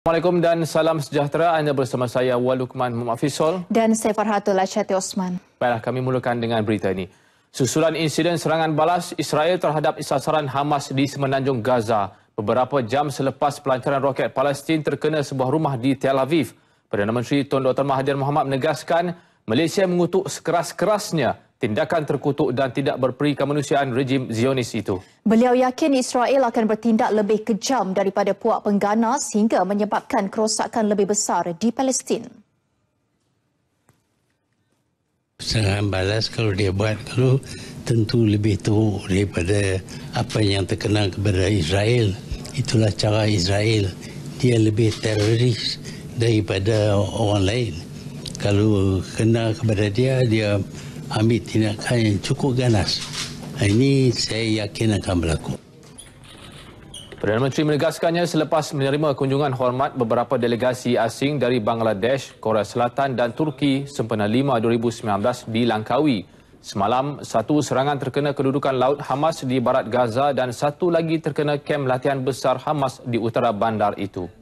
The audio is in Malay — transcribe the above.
Assalamualaikum dan salam sejahtera. Anda bersama saya Walukman Muhammad dan saya Farhatul Achati Osman. Baiklah kami mulakan dengan berita ini. Susulan insiden serangan balas Israel terhadap sasaran Hamas di Semenanjung Gaza beberapa jam selepas pelancaran roket Palestin terkena sebuah rumah di Tel Aviv. Perdana Menteri Tun Dr. Mahathir Mohamad menegaskan Malaysia mengutuk sekeras-kerasnya tindakan terkutuk dan tidak berperi kemanusiaan rejim Zionis itu. Beliau yakin Israel akan bertindak lebih kejam daripada puak pengganas sehingga menyebabkan kerosakan lebih besar di Palestin. Serangan balas kalau dia buat kalau tentu lebih teruk daripada apa yang terkenal kepada Israel. Itulah cara Israel. Dia lebih teroris daripada orang lain. Kalau kena kepada dia, dia ambil tindakan yang cukup ganas. Ha, ini saya yakin akan berlaku. Perdana Menteri menegaskannya selepas menerima kunjungan hormat beberapa delegasi asing dari Bangladesh, Korea Selatan dan Turki sempena 5 2019 di Langkawi. Semalam, satu serangan terkena kedudukan laut Hamas di barat Gaza dan satu lagi terkena kem latihan besar Hamas di utara bandar itu.